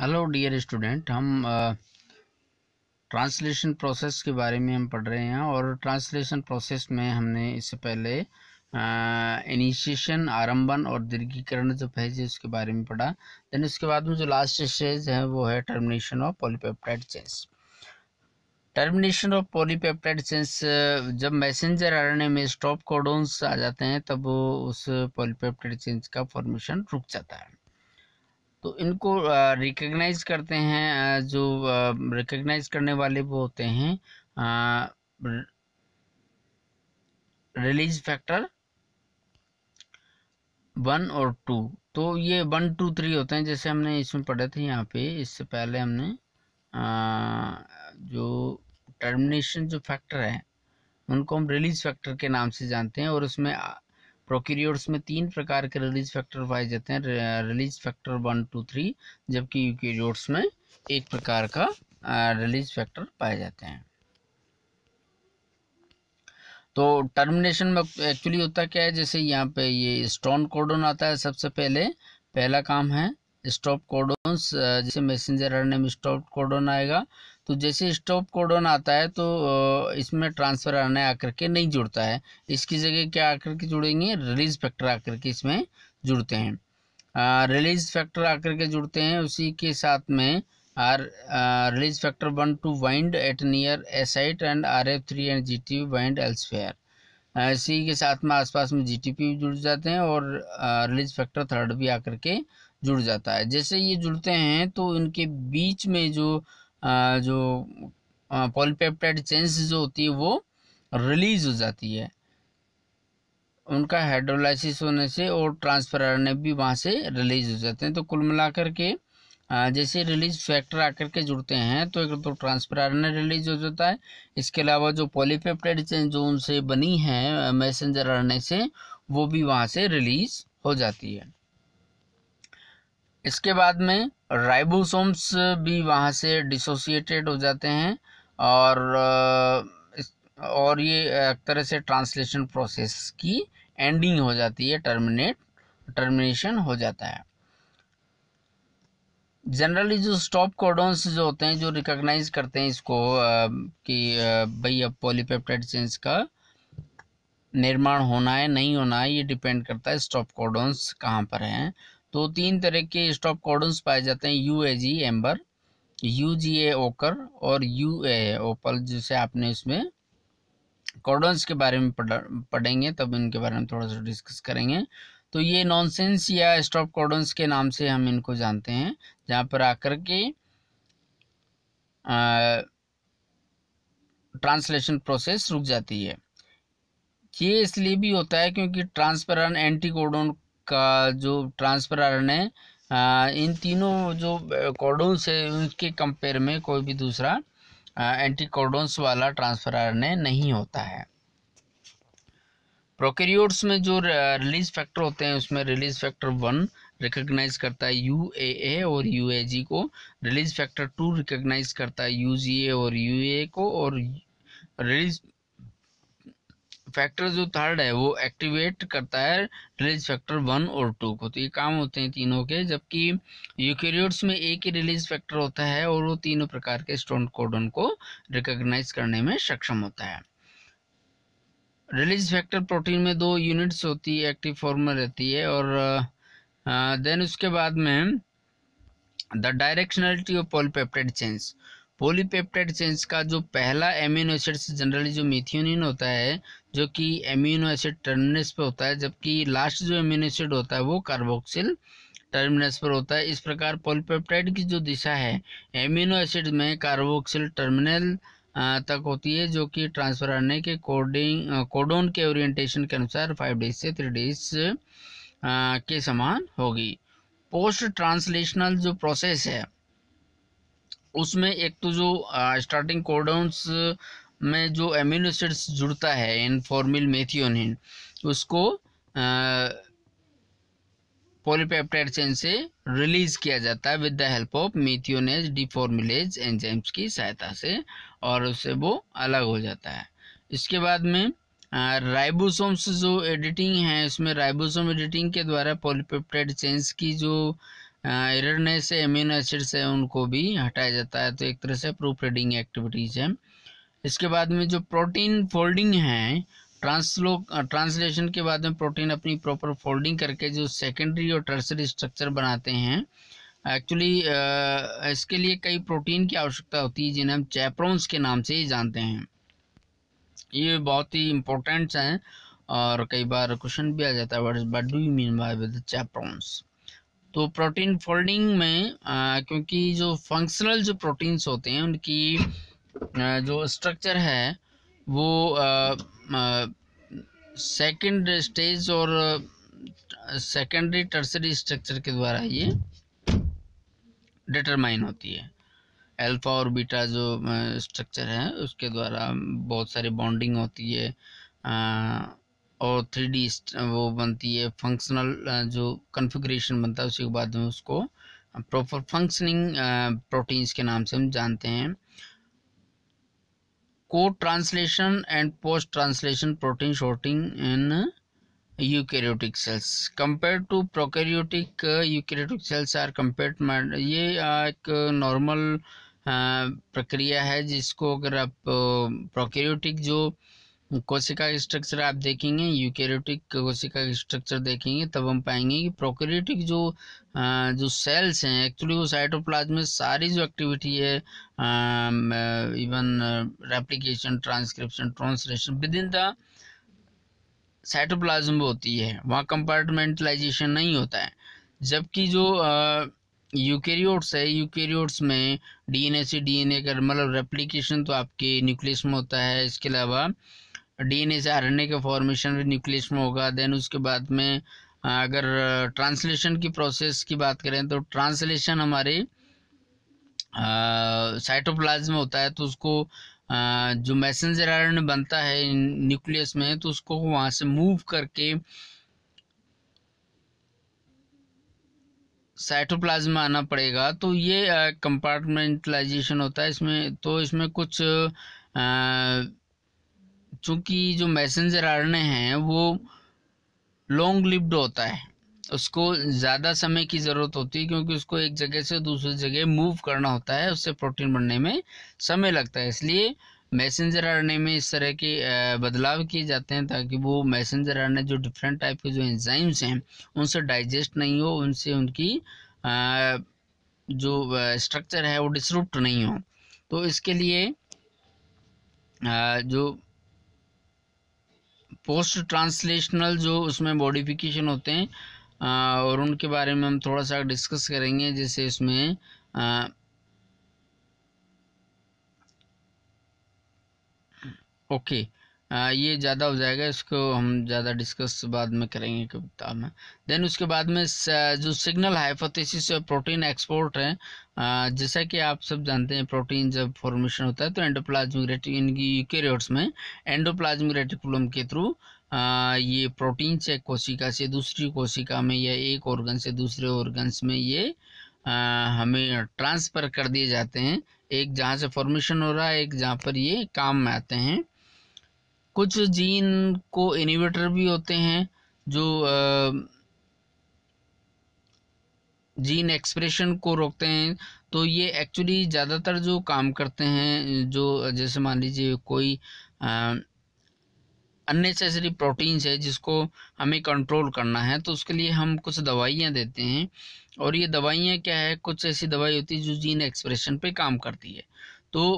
hello dear student हम translation process के बारे में हम पढ़ रहे हैं और ट्रांसलेशन प्रोसेस में हमने इससे पहले इनिशिएशन आरंभन और दीर्घीकरण जो फेज है उसके बारे में पढ़ा देन उसके बाद में जो लास्ट स्टेज है वो है termination of polypeptide chain termination of polypeptide chains जब मैसेंजर आरएनए में स्टॉप कोडोन्स आ जाते हैं तब उस पॉलीपेप्टाइड चेंज का फॉर्मेशन रुक जाता है तो इनको रिकग्नाइज करते हैं जो रिकग्नाइज करने वाले वो होते हैं रिलीज फैक्टर वन और टू तो ये वन टू थ्री होते हैं जैसे हमने इसमें पढ़े थे यहाँ पे इससे पहले हमने जो टर्मिनेशन जो फैक्टर है उनको हम रिलीज फैक्टर के नाम से जानते हैं और उसमें प्रोकैरियोट्स में तीन प्रकार के रिलीज फैक्टर पाए जाते हैं release factor one two three जबकि यूकेरियोट्स में एक प्रकार का रिलीज फैक्टर पाए जाते हैं तो टर्मिनेशन में एक्चुअली होता क्या है जैसे यहाँ पे ये स्टोन कोडोन आता है सबसे पहले पहला काम है स्टॉप कोडोन्स जैसे मैसेंजर आर नेम स्टॉप कोडोन आएगा तो जैसे स्टॉप कोडोन आता है तो इसमें ट्रांसफ़र आने आकर के नहीं जुड़ता है इसकी जगह क्या आकर के जुड़ेंगे रिलीज फैक्टर आकर के इसमें जुड़ते हैं रिलीज फैक्टर आकर के जुड़ते हैं उसी के साथ में R release factor one two bind at near A site and R F three and G T bind elsewhere इसी के साथ में आसपास में जी टी पी भी जुड़ जाते हैं और रिलीज फैक्टर थर्ड भी आकर के जुड़ जाता है जैसे ये जुड़ते हैं तो इनके बीच में जो आ, जो पॉलीपेप्टाइड चेंस जो होती है वो रिलीज हो जाती है उनका हाइड्रोलाइसिस होने से और ट्रांसफर आने भी वहाँ से रिलीज हो जाते हैं तो कुल मिलाकर के जैसे रिलीज फैक्टर आकर के जुड़ते हैं तो एक तो ट्रांसफर आरएनए रिलीज हो जाता है इसके अलावा जो पॉलीपेप्टाइड चेन जो उनसे बनी है मैसेंजर आने से वो भी वहाँ से रिलीज हो जाती है इसके बाद में राइबोसोम्स भी वहाँ से डिसोसिएटेड हो जाते हैं और और ये एक तरह से ट्रांसलेशन प्रोसेस की एंडिंग हो जाती है टर्मिनेट टर्मिनेशन हो जाता है जनरली जो स्टॉप कोडोन्स जो होते हैं जो रिकॉग्नाइज करते हैं इसको कि भाई अब पॉलीपेप्टाइड चेंज का निर्माण होना है नहीं होना है ये डिपेंड करता है स्टॉप कोडोन्स कहाँ पर हैं तो तीन तरह के स्टॉप कॉर्डन्स पाए जाते हैं U A G amber U G A ochre और यू ए ओपल जिसे आपने इसमें कॉर्डन्स के बारे में पढ़ेंगे तब इनके बारे में थोड़ा सा डिस्कस करेंगे तो ये नॉनसेंस या स्टॉप कॉर्डन्स के नाम से हम इनको जानते हैं जहाँ पर आकर के ट्रांसलेशन प्रोसेस रुक जाती है ये इसलिए भी होता है क्योंकि ट्रांसपेरेंट एंटी कोडोन का जो ट्रांसफर आर इन तीनों जो कॉर्डोन्स है उनके कंपेयर में कोई भी दूसरा एंटी कॉर्डोन्स वाला ट्रांसफर आर नहीं होता है प्रोकेरियोट्स में जो रिलीज फैक्टर होते हैं उसमें रिलीज फैक्टर वन रिकोगनाइज करता है यू ए ए और यू ए जी को रिलीज फैक्टर टू रिकोगनाइज करता है यू जी ए और यू ए को और रिलीज फैक्टर जो थर्ड है वो एक्टिवेट करता है रिलीज फैक्टर वन और टू को तो ये काम होते हैं तीनों के जबकि यूकेरियोट्स में एक ही रिलीज फैक्टर होता है और वो तीनों प्रकार के स्टोन कोडन को रिकॉग्नाइज करने में सक्षम होता है रिलीज फैक्टर प्रोटीन में दो यूनिट्स होती है एक्टिव फॉर्म में रहती है और देन उसके बाद में the directionality of polypeptide chain polypeptide chain का जो पहला एम्यूनो एसिड से जनरली जो मिथियोनिन होता है जो कि एम्यूनो एसिड टर्मिनस पर होता है जबकि लास्ट जो एम्यूनो एसिड होता है वो कार्बोक्सिल टर्मिनस पर होता है इस प्रकार पॉलीपेप्टाइड की जो दिशा है एम्यूनो एसिड में कार्बोक्सिल टर्मिनल तक होती है जो कि ट्रांसफर आने के कोडिंग कोडोन के ओरिएंटेशन के अनुसार फाइव डेज से थ्री डेज के समान होगी पोस्ट ट्रांसलेशनल जो प्रोसेस है उसमें एक तो जो स्टार्टिंग कोडोन्स में जो एम्यूनो एसिड्स जुड़ता है इनफॉर्मिल मेथियोनिन उसको पॉलीपेप्टाइड चेन से रिलीज किया जाता है with the help of methionase deformylase enzymes की सहायता से और उससे वो अलग हो जाता है इसके बाद में राइबोसोम्स जो एडिटिंग है इसमें राइबोसोम एडिटिंग के द्वारा पॉलीपेप्टाइड चेन्स की जो इरने हाँ, से एसिड से उनको भी हटाया जाता है तो एक तरह से प्रूफ रीडिंग एक्टिविटीज़ है इसके बाद में जो प्रोटीन फोल्डिंग है ट्रांसलो ट्रांसलेशन के बाद में प्रोटीन अपनी प्रॉपर फोल्डिंग करके जो सेकेंडरी और टर्सरी स्ट्रक्चर बनाते हैं एक्चुअली इसके लिए कई प्रोटीन की आवश्यकता होती है जिन्हें हम चैप्रोन्स के नाम से ही जानते हैं ये बहुत ही इम्पोर्टेंट्स हैं और कई बार क्वेश्चन भी आ जाता है but do you mean by with chaperones तो प्रोटीन फोल्डिंग में आ, क्योंकि जो फंक्शनल जो प्रोटीन्स होते हैं उनकी आ, जो स्ट्रक्चर है वो सेकंड स्टेज और सेकेंडरी टर्सरी स्ट्रक्चर के द्वारा ये डिटरमाइन होती है अल्फा और बीटा जो स्ट्रक्चर है उसके द्वारा बहुत सारी बॉन्डिंग होती है आ, और थ्री डी वो बनती है फंक्शनल जो कन्फिग्रेशन बनता है उसके बाद में उसको प्रॉपर फंक्शनिंग प्रोटीन्स के नाम से हम जानते हैं को translation and post translation protein sorting in eukaryotic cells compare to prokaryotic eukaryotic cells are compare ये एक नॉर्मल प्रक्रिया है जिसको अगर आप प्रोकैरियोटिक जो कोशिका स्ट्रक्चर आप देखेंगे यूकेरियोटिक कोशिका स्ट्रक्चर देखेंगे तब हम पाएंगे कि प्रोकेरियोटिक जो जो सेल्स हैं एक्चुअली वो साइटोप्लाज्म में सारी जो एक्टिविटी है even replication transcription translation within the cytoplasm में होती है वहाँ कंपार्टमेंटलाइजेशन नहीं होता है जबकि जो यूकेरियोट्स है यूकेरियोट्स में डीएनए से डीएनए का मतलब रेप्लिकेशन तो आपके न्यूक्लियस में होता है इसके अलावा डीएनए से आरएनए के फॉर्मेशन में न्यूक्लियस में होगा देन उसके बाद में अगर ट्रांसलेशन की प्रोसेस की बात करें तो ट्रांसलेशन हमारे साइटोप्लाज्म में होता है तो उसको आ, जो मैसेंजर आरएनए बनता है न्यूक्लियस में तो उसको वहाँ से मूव करके साइटोप्लाज्म में आना पड़ेगा तो ये कंपार्टमेंटलाइजेशन होता है इसमें तो इसमें कुछ आ, चूँकि जो मैसेंजर आर हैं वो लॉन्ग लिव्ड होता है उसको ज़्यादा समय की ज़रूरत होती है क्योंकि उसको एक जगह से दूसरी जगह मूव करना होता है उससे प्रोटीन बनने में समय लगता है इसलिए मैसेंजर आर में इस तरह के बदलाव किए जाते हैं ताकि वो मैसेंजर आर जो डिफरेंट टाइप के जो एंजाइम्स हैं उनसे डाइजेस्ट नहीं हो उनसे उनकी जो स्ट्रक्चर है वो डिसरूप्ट नहीं हो तो इसके लिए जो पोस्ट ट्रांसलेशनल जो उसमें मॉडिफिकेशन होते हैं और उनके बारे में हम थोड़ा सा डिस्कस करेंगे जैसे इसमें ओके ये ज़्यादा हो जाएगा इसको हम ज़्यादा डिस्कस बाद में करेंगे कविता में देन उसके बाद में जो सिग्नल हाइपोथेसिस और प्रोटीन एक्सपोर्ट है जैसा कि आप सब जानते हैं प्रोटीन जब फॉर्मेशन होता है तो एंडोप्लाज्मिक रेटिक इनकी यूकेरियोट्स में एंडोप्लाज्मिक रेटिकुलम के थ्रू ये प्रोटीन से कोशिका से दूसरी कोशिका में या एक ऑर्गन से दूसरे ऑर्गन्स में ये हमें ट्रांसफ़र कर दिए जाते हैं एक जहाँ से फॉर्मेशन हो रहा है एक जहाँ पर ये काम में आते हैं कुछ जीन को इनिवेटर भी होते हैं जो जीन एक्सप्रेशन को रोकते हैं तो ये एक्चुअली ज़्यादातर जो काम करते हैं जो जैसे मान लीजिए कोई अननेसेसरी प्रोटीन्स है जिसको हमें कंट्रोल करना है तो उसके लिए हम कुछ दवाइयाँ देते हैं और ये दवाइयाँ क्या है कुछ ऐसी दवाई होती है जो जीन एक्सप्रेशन पे काम करती है तो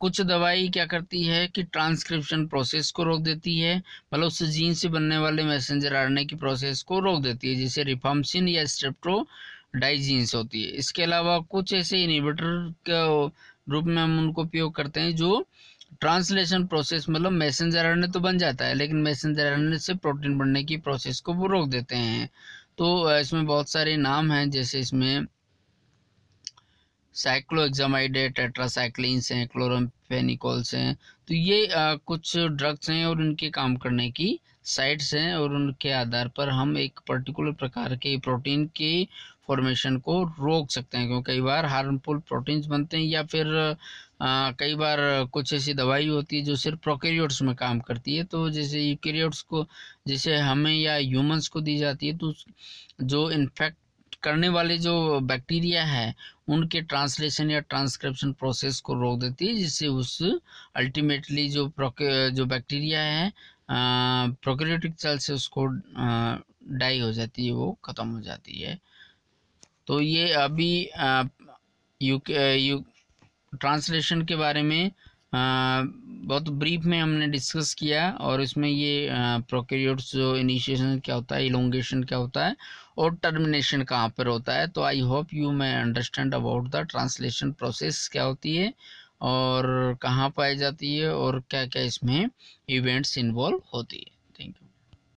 कुछ दवाई क्या करती है कि ट्रांसक्रिप्शन प्रोसेस को रोक देती है मतलब उस जीन से बनने वाले मैसेंजर आरएनए की प्रोसेस को रोक देती है जिसे रिफॉर्मसिन या स्ट्रेप्टो डाइजीन्स होती है इसके अलावा कुछ ऐसे इनिवेटर के रूप में हम उनको उपयोग करते हैं जो ट्रांसलेशन प्रोसेस मतलब मैसेंजर आरएनए तो बन जाता है लेकिन मैसेंजर आरएनए से प्रोटीन बनने की प्रोसेस को वो रोक देते हैं तो इसमें बहुत सारे नाम हैं जैसे इसमें साइक्लो साइक्लोएग्जामाइडे टेट्रासाइक्लिन्स हैं क्लोरोपेनिकोल्स हैं तो ये आ, कुछ ड्रग्स हैं और उनके काम करने की साइट्स हैं और उनके आधार पर हम एक पर्टिकुलर प्रकार के प्रोटीन के फॉर्मेशन को रोक सकते हैं क्योंकि कई बार हार्मफुल प्रोटीन्स बनते हैं या फिर आ, कई बार कुछ ऐसी दवाई होती है जो सिर्फ प्रोकेरियोट्स में काम करती है तो जैसे यूकेरियोट्स को जैसे हमें या ह्यूमंस को दी जाती है तो जो इन्फेक्ट करने वाले जो बैक्टीरिया है उनके ट्रांसलेशन या ट्रांसक्रिप्शन प्रोसेस को रोक देती है जिससे उस अल्टीमेटली जो जो बैक्टीरिया है प्रोक्रियोटिक सेल से उसको डाई हो जाती है वो ख़त्म हो जाती है तो ये अभी यू ट्रांसलेशन के बारे में बहुत ब्रीफ में हमने डिस्कस किया और इसमें ये प्रोकैरियोट्स जो इनिशिएशन क्या होता है इलोंगेशन क्या होता है और टर्मिनेशन कहाँ पर होता है तो I hope you may understand about the translation process क्या होती है और कहाँ पाई जाती है और क्या क्या इसमें इवेंट्स इन्वॉल्व होती है